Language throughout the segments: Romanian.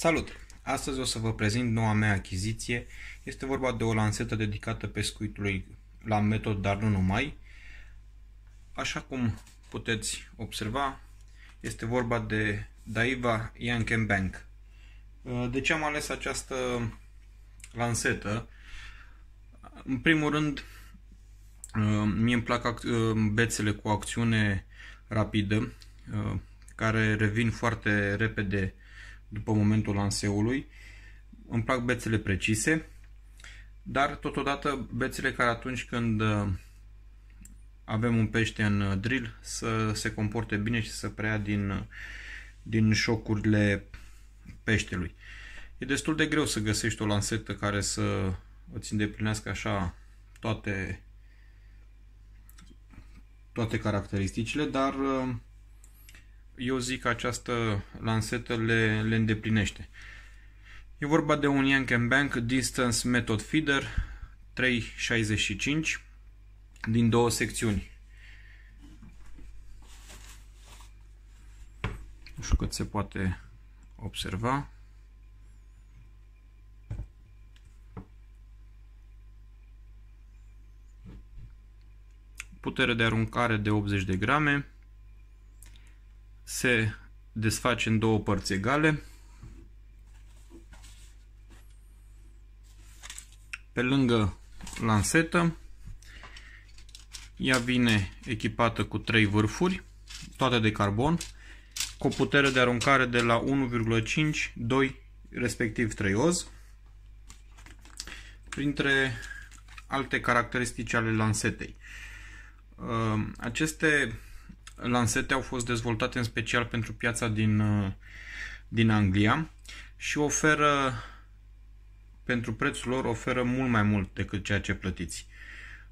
Salut! Astăzi o să vă prezint noua mea achiziție. Este vorba de o lansetă dedicată pescuitului la metod, dar nu numai. Așa cum puteți observa, este vorba de Daiva Yanken Bank. De ce am ales această lansetă? În primul rând, mie îmi plac bețele cu acțiune rapidă, care revin foarte repede după momentul lanseului. Îmi plac bețele precise, dar totodată bețele care atunci când uh, avem un pește în uh, drill să se comporte bine și să preia din, uh, din șocurile peștelui. E destul de greu să găsești o lansetă care să îți îndeplinească așa toate toate caracteristicile, dar eu zic că această lansetă le, le îndeplinește. E vorba de un Yank Bank Distance Method Feeder 365 din două secțiuni. Nu știu cât se poate observa. Putere de aruncare de 80 de grame se desface în două părți egale. Pe lângă lansetă, ea vine echipată cu trei vârfuri, toate de carbon, cu o putere de aruncare de la 1,5, 2, respectiv 3 oz. Printre alte caracteristici ale lansetei. Ă, aceste lansete au fost dezvoltate în special pentru piața din, uh, din Anglia și oferă, pentru prețul lor, oferă mult mai mult decât ceea ce plătiți.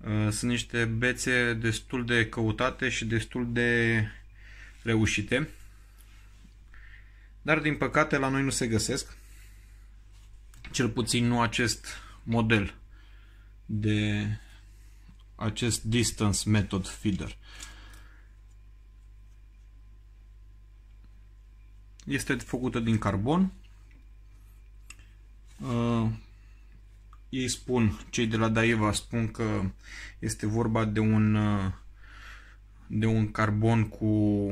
Uh, sunt niște bețe destul de căutate și destul de reușite, dar din păcate la noi nu se găsesc, cel puțin nu acest model de acest distance method feeder. Este făcută din carbon. Uh, ei spun, cei de la Daiva spun că este vorba de un uh, de un carbon cu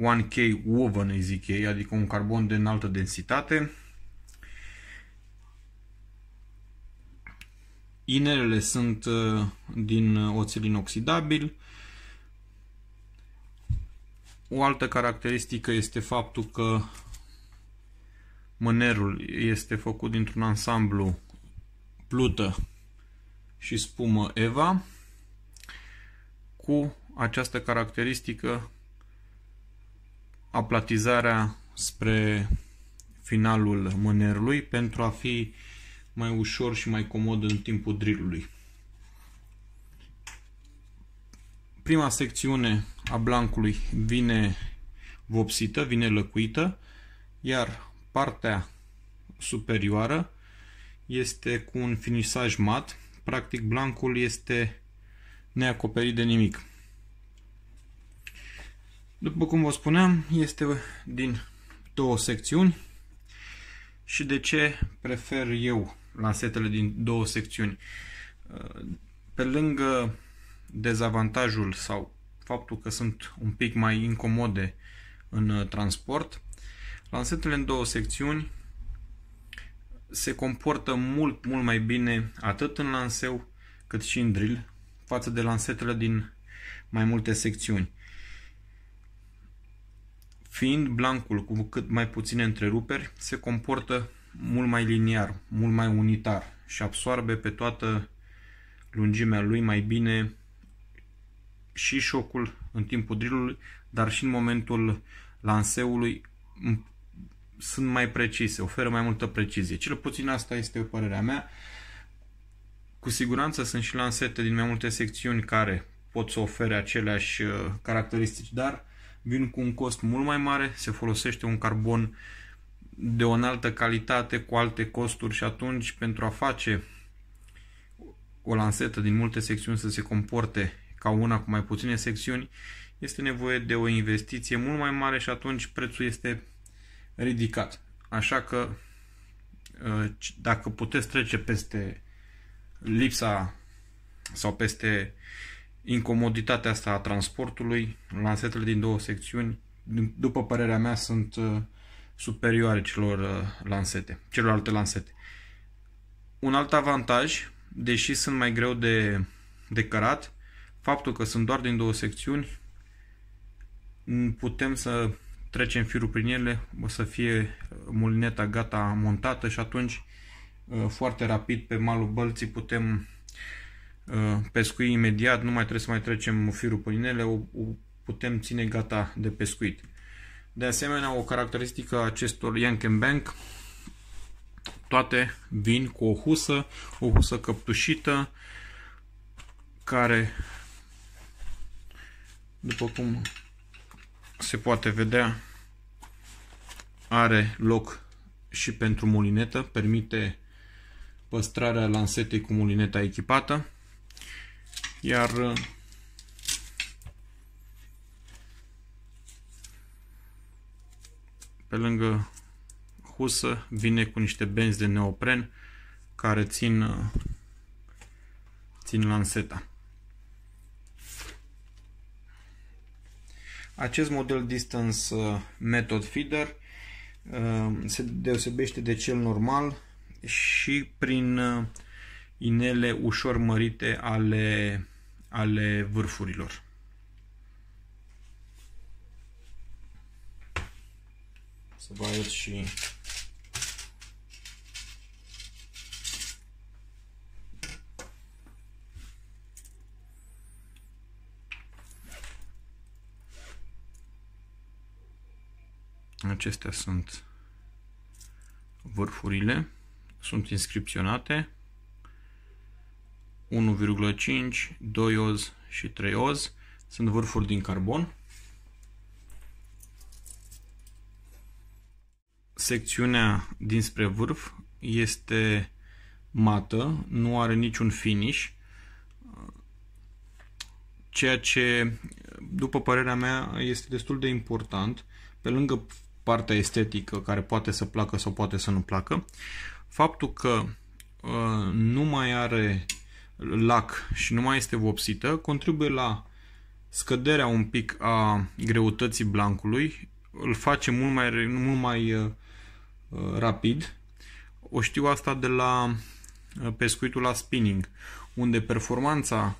1K woven, îi zic ei, adică un carbon de înaltă densitate. Inelele sunt uh, din oțel inoxidabil, o altă caracteristică este faptul că mânerul este făcut dintr-un ansamblu plută și spumă Eva cu această caracteristică aplatizarea spre finalul mânerului pentru a fi mai ușor și mai comod în timpul drillului. Prima secțiune a blancului vine vopsită, vine lăcuită, iar partea superioară este cu un finisaj mat, practic blancul este neacoperit de nimic. După cum vă spuneam, este din două secțiuni și de ce prefer eu lansetele din două secțiuni. Pe lângă dezavantajul sau faptul că sunt un pic mai incomode în uh, transport. Lansetele în două secțiuni se comportă mult, mult mai bine atât în lanseu cât și în drill față de lansetele din mai multe secțiuni. Fiind blancul cu cât mai puține întreruperi, se comportă mult mai liniar, mult mai unitar și absoarbe pe toată lungimea lui mai bine și șocul în timpul drillului, dar și în momentul lanseului sunt mai precise, oferă mai multă precizie. Cel puțin asta este părerea mea. Cu siguranță sunt și lansete din mai multe secțiuni care pot să ofere aceleași uh, caracteristici, dar vin cu un cost mult mai mare, se folosește un carbon de o înaltă calitate cu alte costuri și atunci pentru a face o lansetă din multe secțiuni să se comporte ca una cu mai puține secțiuni, este nevoie de o investiție mult mai mare și atunci prețul este ridicat. Așa că uh, dacă puteți trece peste lipsa sau peste incomoditatea asta a transportului, lansetele din două secțiuni, după părerea mea, sunt uh, superioare celor uh, lansete, celorlalte lansete. Un alt avantaj, deși sunt mai greu de, de cărat, faptul că sunt doar din două secțiuni, putem să trecem firul prin ele, o să fie uh, mulineta gata montată și atunci uh, foarte rapid pe malul bălții putem uh, pescui imediat, nu mai trebuie să mai trecem firul prin ele, o, putem ține gata de pescuit. De asemenea, o caracteristică a acestor Yankee Bank, toate vin cu o husă, o husă căptușită, care după cum se poate vedea, are loc și pentru mulinetă, permite păstrarea lansetei cu mulineta echipată, iar pe lângă husă vine cu niște benzi de neopren care țin, țin lanseta. Acest model Distance uh, Method Feeder uh, se deosebește de cel normal și prin uh, inele ușor mărite ale, ale vârfurilor. Să vă arăt și Acestea sunt vârfurile, sunt inscripționate 1,5, 2 oz și 3 oz. Sunt vârfuri din carbon. Secțiunea dinspre vârf este mată, nu are niciun finish, ceea ce, după părerea mea, este destul de important, pe lângă partea estetică care poate să placă sau poate să nu placă, faptul că uh, nu mai are lac și nu mai este vopsită contribuie la scăderea un pic a greutății blancului, îl face mult mai, mult mai uh, uh, rapid. O știu asta de la pescuitul la spinning, unde performanța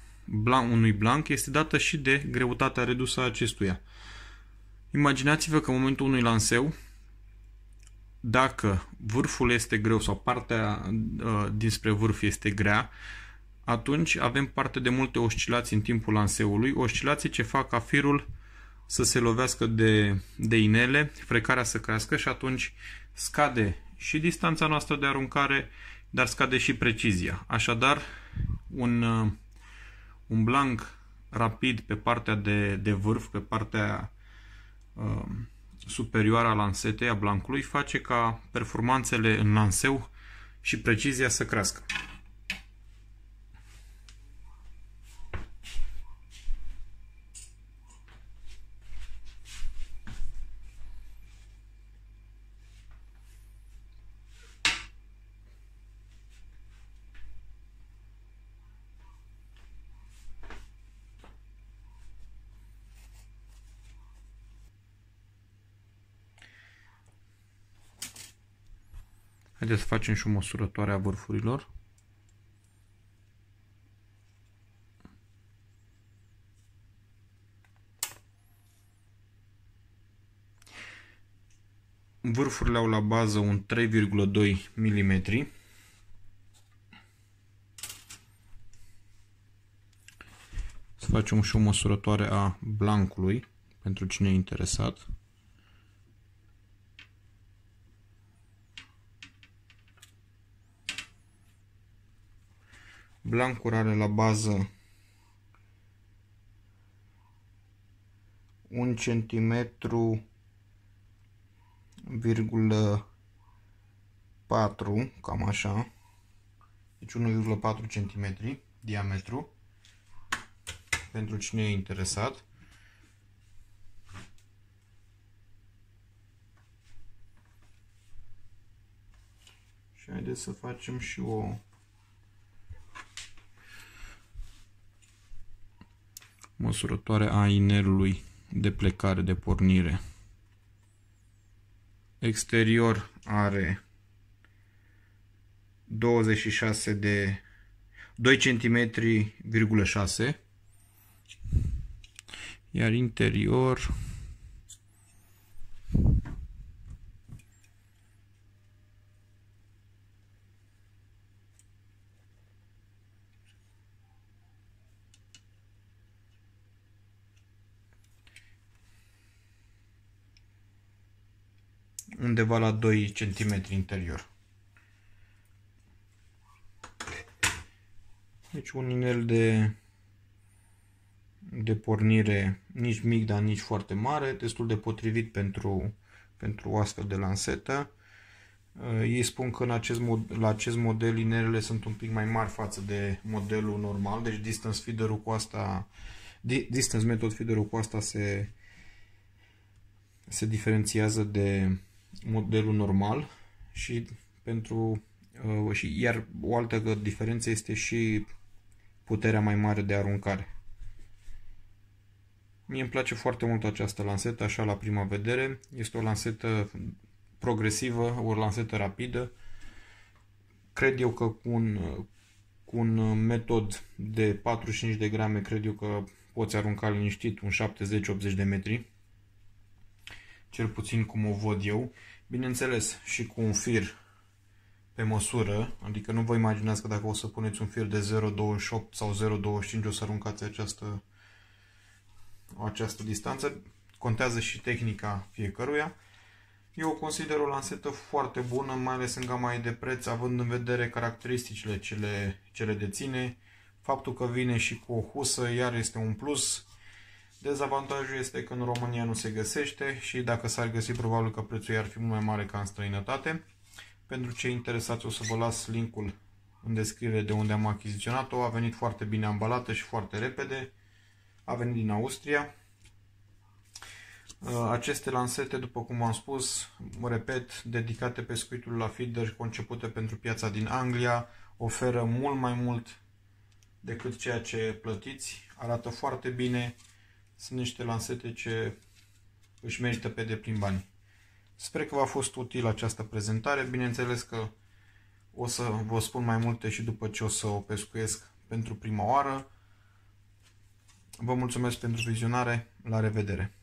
unui blanc este dată și de greutatea redusă a acestuia. Uh, Imaginați-vă că în momentul unui lanseu, dacă vârful este greu sau partea uh, dinspre vârf este grea, atunci avem parte de multe oscilații în timpul lanseului, oscilații ce fac ca firul să se lovească de, de inele, frecarea să crească și atunci scade și distanța noastră de aruncare, dar scade și precizia. Așadar, un, uh, un blanc rapid pe partea de, de vârf, pe partea Um, superioară a lansetei, a blancului, face ca performanțele în lanseu și precizia să crească. Haideți să facem și o măsurătoare a vârfurilor. Vârfurile au la bază un 3,2 mm. Să facem și o măsurătoare a blancului pentru cine e interesat. Blancul are la bază 1 cm 4, cam așa. Deci 1,4 cm diametru. Pentru cine e interesat. Și haideți să facem și o măsurătoare a inerului de plecare, de pornire. Exterior are 26 de 2 cm,6 iar interior undeva la 2 cm interior. Deci un inel de, de pornire nici mic, dar nici foarte mare, destul de potrivit pentru, pentru o astfel de lansetă. Uh, ei spun că în acest mod, la acest model inelele sunt un pic mai mari față de modelul normal, deci distance feeder-ul cu asta, distance method feeder-ul cu asta se, se diferențiază de modelul normal și pentru uh, și iar o altă diferență este și puterea mai mare de aruncare. Mie îmi place foarte mult această lansetă, așa la prima vedere. Este o lansetă progresivă, o lansetă rapidă. Cred eu că cu un, cu un metod de 45 de grame, cred eu că poți arunca liniștit un 70-80 de metri cel puțin cum o văd eu. Bineînțeles, și cu un fir pe măsură, adică nu vă imaginați că dacă o să puneți un fir de 0,28 sau 0,25 o să aruncați această, această distanță. Contează și tehnica fiecăruia. Eu consider o lansetă foarte bună, mai ales în gama de preț, având în vedere caracteristicile ce le, ce le deține, faptul că vine și cu o husă, iar este un plus, Dezavantajul este că în România nu se găsește și dacă s-ar găsi, probabil că prețul ar fi mult mai mare ca în străinătate. Pentru cei interesați o să vă las linkul în descriere de unde am achiziționat-o. A venit foarte bine ambalată și foarte repede. A venit din Austria. Uh, aceste lansete, după cum am spus, repet, dedicate pescuitului la feeder, concepute pentru piața din Anglia, oferă mult mai mult decât ceea ce plătiți, arată foarte bine, sunt niște lansete ce își merită pe deplin bani. Sper că v-a fost util această prezentare. Bineînțeles că o să vă spun mai multe și după ce o să o pescuiesc pentru prima oară. Vă mulțumesc pentru vizionare. La revedere!